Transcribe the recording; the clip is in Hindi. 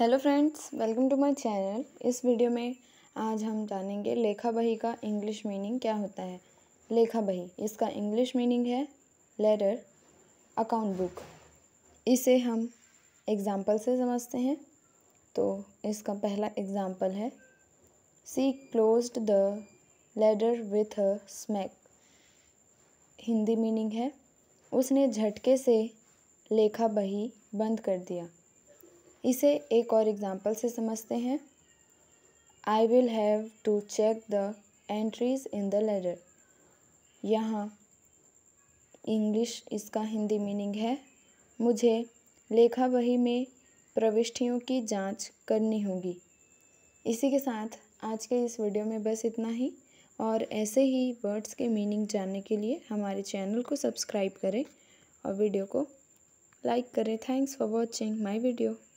hello friends welcome to my channel इस वीडियो में आज हम जानेंगे लेखा बही का इंग्लिश मीनिंग क्या होता है लेखा बही इसका इंग्लिश मीनिंग है लेटर अकाउंट बुक इसे हम एग्ज़ाम्पल से समझते हैं तो इसका पहला एग्ज़ाम्पल है see close the ladder with a smack Hindi meaning है उसने झटके से लेखा बही बंद कर दिया इसे एक और एग्ज़ाम्पल से समझते हैं I will have to check the entries in the letter यहाँ इंग्लिश इसका हिंदी मीनिंग है मुझे लेखा वही में प्रविष्टियों की जांच करनी होगी इसी के साथ आज के इस वीडियो में बस इतना ही और ऐसे ही वर्ड्स के मीनिंग जानने के लिए हमारे चैनल को सब्सक्राइब करें और वीडियो को लाइक करें thanks for watching my video